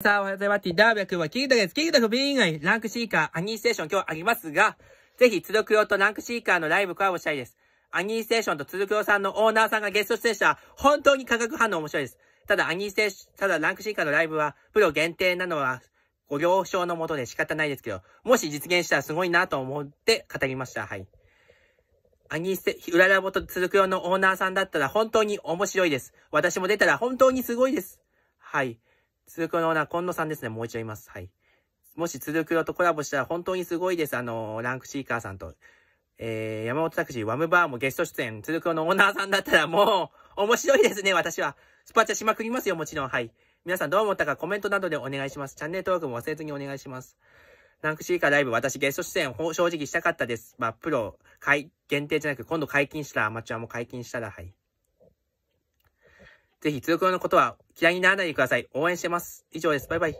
さあ、おはようございます。ダービャ君はキグタです。キギタ君 B 以外、ランクシーカー、アニーステーション今日ありますが、ぜひ、つどくよとランクシーカーのライブコラボしたいです。アニーステーションとつどくよさんのオーナーさんがゲスト出演した、本当に化学反応面白いです。ただ、アニーステーション、ただランクシーカーのライブは、プロ限定なのは、ご了承のもとで仕方ないですけど、もし実現したらすごいなと思って語りました。はい。アニーステ、裏ラボと続くよのオーナーさんだったら本当に面白いです。私も出たら本当にすごいです。はい。続くのオーナー、今野さんですね。もう一度言います。はい。もし続くとコラボしたら本当にすごいです。あのランクシーカーさんと。えー、山本拓司、ワムバーもゲスト出演、続くのオーナーさんだったらもう、面白いですね、私は。スパチャしまくりますよ、もちろん。はい。皆さんどう思ったかコメントなどでお願いします。チャンネル登録も忘れずにお願いします。ランクシーカーライブ、私ゲスト出演、正直したかったです。まあ、プロ、解、限定じゃなく、今度解禁したら、アマチュアも解禁したら、はい。ぜひ、通行のことは嫌いにならないでください。応援してます。以上です。バイバイ。